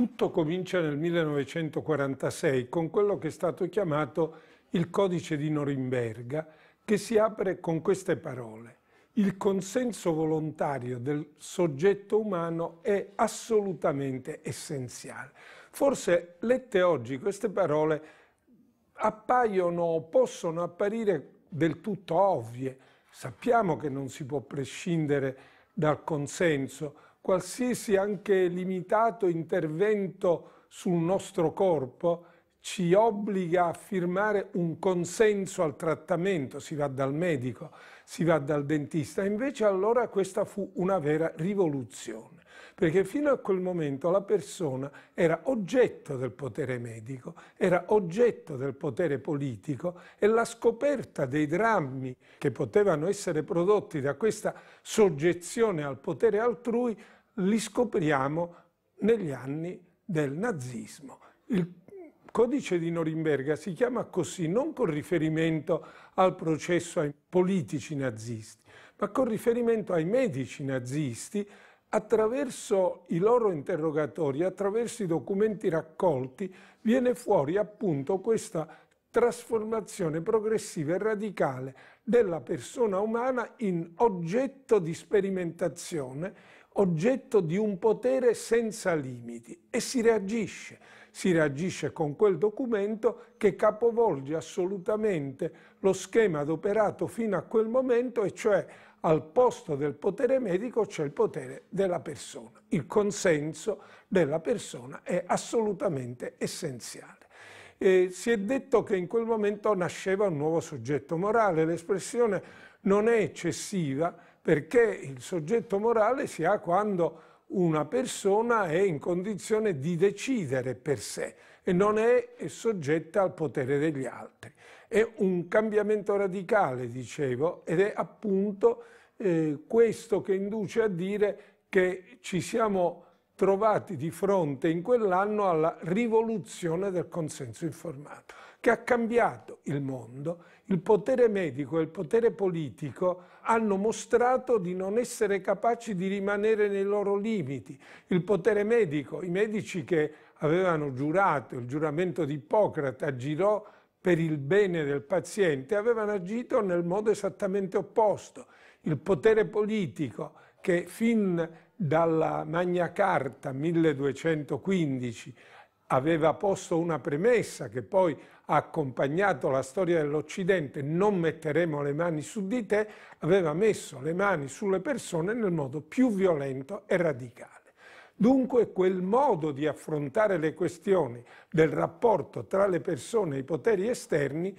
tutto comincia nel 1946 con quello che è stato chiamato il codice di Norimberga, che si apre con queste parole. Il consenso volontario del soggetto umano è assolutamente essenziale. Forse lette oggi queste parole appaiono o possono apparire del tutto ovvie. Sappiamo che non si può prescindere dal consenso, qualsiasi anche limitato intervento sul nostro corpo ci obbliga a firmare un consenso al trattamento, si va dal medico, si va dal dentista, invece allora questa fu una vera rivoluzione perché fino a quel momento la persona era oggetto del potere medico, era oggetto del potere politico e la scoperta dei drammi che potevano essere prodotti da questa soggezione al potere altrui li scopriamo negli anni del nazismo. Il codice di Norimberga si chiama così non con riferimento al processo ai politici nazisti, ma con riferimento ai medici nazisti attraverso i loro interrogatori, attraverso i documenti raccolti, viene fuori appunto questa trasformazione progressiva e radicale della persona umana in oggetto di sperimentazione oggetto di un potere senza limiti e si reagisce, si reagisce con quel documento che capovolge assolutamente lo schema adoperato fino a quel momento e cioè al posto del potere medico c'è il potere della persona. Il consenso della persona è assolutamente essenziale e si è detto che in quel momento nasceva un nuovo soggetto morale. L'espressione non è eccessiva perché il soggetto morale si ha quando una persona è in condizione di decidere per sé e non è soggetta al potere degli altri. È un cambiamento radicale, dicevo, ed è appunto eh, questo che induce a dire che ci siamo trovati di fronte in quell'anno alla rivoluzione del consenso informato, che ha cambiato il mondo. Il potere medico e il potere politico hanno mostrato di non essere capaci di rimanere nei loro limiti. Il potere medico, i medici che avevano giurato, il giuramento di Ippocrate, agirò per il bene del paziente, avevano agito nel modo esattamente opposto. Il potere politico che fin dalla Magna Carta 1215 aveva posto una premessa che poi ha accompagnato la storia dell'Occidente, non metteremo le mani su di te, aveva messo le mani sulle persone nel modo più violento e radicale. Dunque quel modo di affrontare le questioni del rapporto tra le persone e i poteri esterni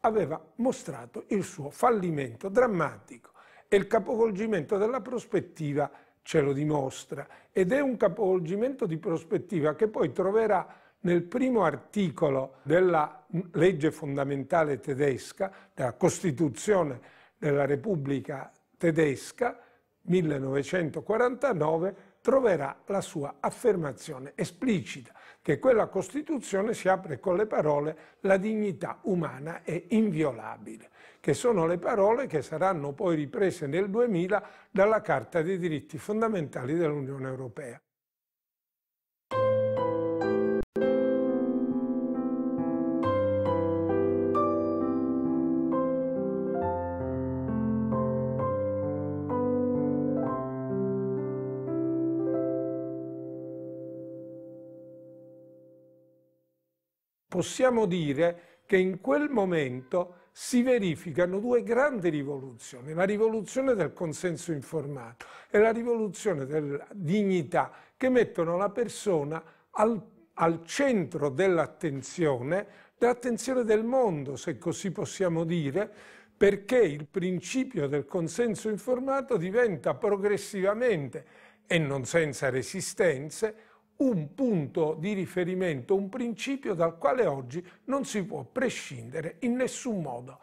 aveva mostrato il suo fallimento drammatico e il capovolgimento della prospettiva ce lo dimostra ed è un capovolgimento di prospettiva che poi troverà nel primo articolo della legge fondamentale tedesca, della Costituzione della Repubblica tedesca 1949 troverà la sua affermazione esplicita, che quella Costituzione si apre con le parole la dignità umana è inviolabile, che sono le parole che saranno poi riprese nel 2000 dalla Carta dei diritti fondamentali dell'Unione Europea. possiamo dire che in quel momento si verificano due grandi rivoluzioni, la rivoluzione del consenso informato e la rivoluzione della dignità, che mettono la persona al, al centro dell'attenzione, dell'attenzione del mondo, se così possiamo dire, perché il principio del consenso informato diventa progressivamente e non senza resistenze un punto di riferimento, un principio dal quale oggi non si può prescindere in nessun modo.